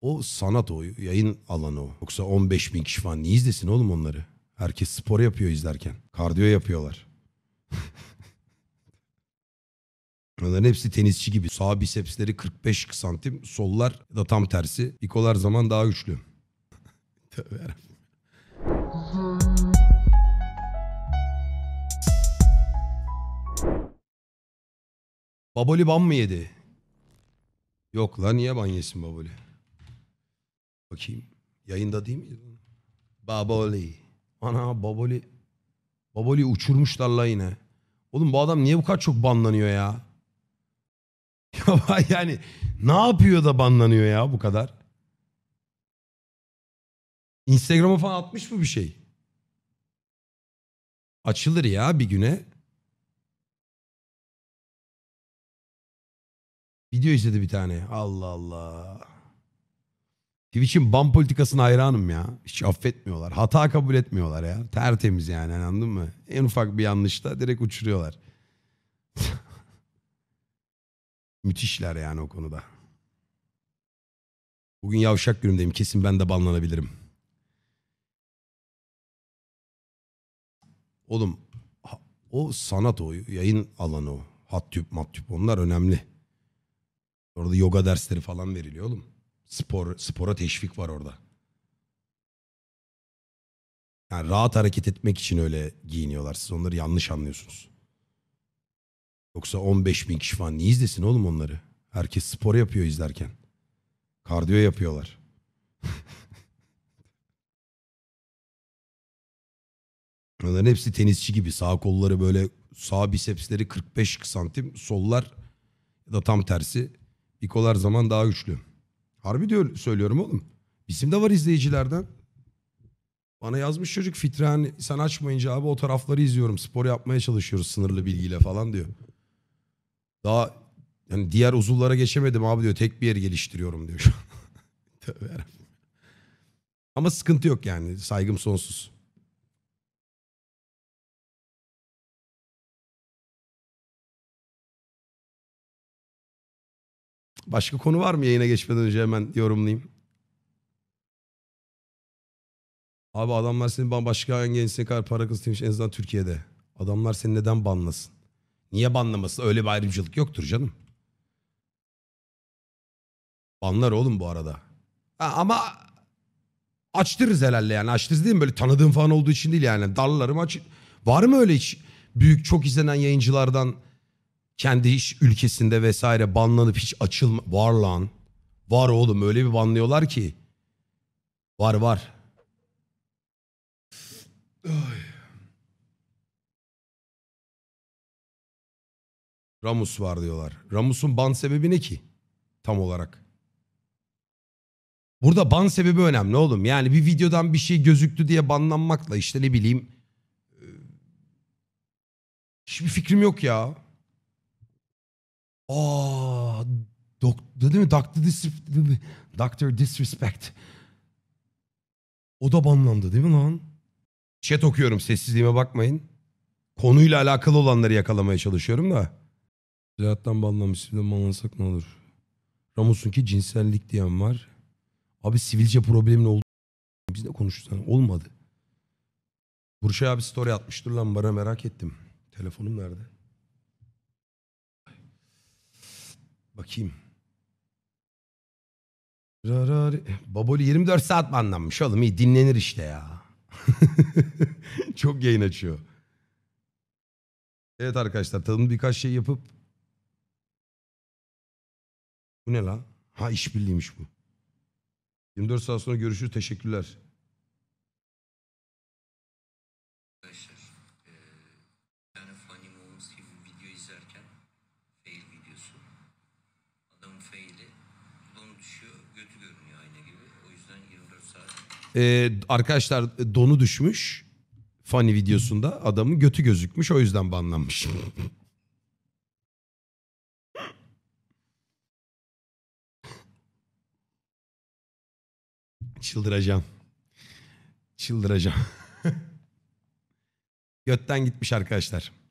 O sanat o. Yayın alanı o. Yoksa 15 bin kişi falan niye izlesin oğlum onları? Herkes spor yapıyor izlerken. Kardiyo yapıyorlar. Onların hepsi tenisçi gibi. Sağ bisepsleri 45 santim. Sollar da tam tersi. İkolar zaman daha güçlü. Tövbe Baboli ban mı yedi? Yok lan niye ban yesin Baboli? Bakayım. Yayında değil mi? Baboli. Ana Baboli. Baboli uçurmuşlar la yine. Oğlum bu adam niye bu kadar çok banlanıyor ya? yani ne yapıyor da banlanıyor ya bu kadar? Instagram'a falan atmış mı bir şey? Açılır ya bir güne. Video izledi bir tane. Allah Allah. Twitch'in ban politikasına hayranım ya. Hiç affetmiyorlar. Hata kabul etmiyorlar ya. Tertemiz yani anladın mı? En ufak bir yanlışta direkt uçuruyorlar. Müthişler yani o konuda. Bugün yavşak günümdeyim. Kesin ben de banlanabilirim. Oğlum o sanat o. Yayın alanı o. Hat tüp mat tüp onlar önemli. Orada yoga dersleri falan veriliyor oğlum. Spor, spora teşvik var orada. Yani rahat hareket etmek için öyle giyiniyorlar. Siz onları yanlış anlıyorsunuz. Yoksa 15 bin kişi falan niye izlesin oğlum onları? Herkes spor yapıyor izlerken. Kardiyo yapıyorlar. Onların hepsi tenisçi gibi. Sağ kolları böyle sağ bisepsleri 45 santim. Sollar da tam tersi. Bikolar zaman daha güçlü. Harbi diyor söylüyorum oğlum. Bizim de var izleyicilerden. Bana yazmış çocuk Fitren hani sen açmayınca abi o tarafları izliyorum. Spor yapmaya çalışıyoruz sınırlı bilgiyle falan diyor. Daha yani diğer uzuvlara geçemedim abi diyor. Tek bir yer geliştiriyorum diyor şu an. Ama sıkıntı yok yani. Saygım sonsuz. Başka konu var mı yayına geçmeden önce hemen yorumlayayım. Abi adamlar seni başka hangi enstitüne kadar para kısıtlamış en azından Türkiye'de. Adamlar seni neden banlasın? Niye banlamasın? Öyle bir ayrımcılık yoktur canım. Banlar oğlum bu arada. Ha, ama açtırız herhalde yani. Açtırız değil mi? Böyle tanıdığım falan olduğu için değil yani. Darlarım aç. Var mı öyle hiç büyük çok izlenen yayıncılardan kendi iş ülkesinde vesaire banlanıp hiç açılma var lan. Var oğlum öyle bir banlıyorlar ki. Var var. Ay. Ramus var diyorlar. Ramus'un ban sebebi ne ki? Tam olarak. Burada ban sebebi önemli oğlum. Yani bir videodan bir şey gözüktü diye banlanmakla işte ne bileyim. E, hiçbir fikrim yok ya. Aa, dok, değil mi? Doctor, Dis Doctor Disrespect. O da banlandı değil mi lan? Chat okuyorum sessizliğime bakmayın. Konuyla alakalı olanları yakalamaya çalışıyorum da. Ziraattan banlamış sizden banlansak ne olur? Ramos'un ki cinsellik diyen var. Abi sivilce problemin oldu. Biz de konuştuk. olmadı. Burçay abi story atmıştır lan bana merak ettim. Telefonum nerede? Bakayım. Rarari. Baboli 24 saat mi anlanmış oğlum? İyi dinlenir işte ya. Çok yayın açıyor. Evet arkadaşlar tadımlı birkaç şey yapıp. Bu ne lan? Ha işbirliğiymiş bu. 24 saat sonra görüşürüz. Teşekkürler. arkadaşlar. bir tane Funny Moments gibi bir video izlerken Ee, arkadaşlar e, donu düşmüş. Funny videosunda adamın götü gözükmüş o yüzden banlanmış. Çıldıracağım. Çıldıracağım. Götten gitmiş arkadaşlar.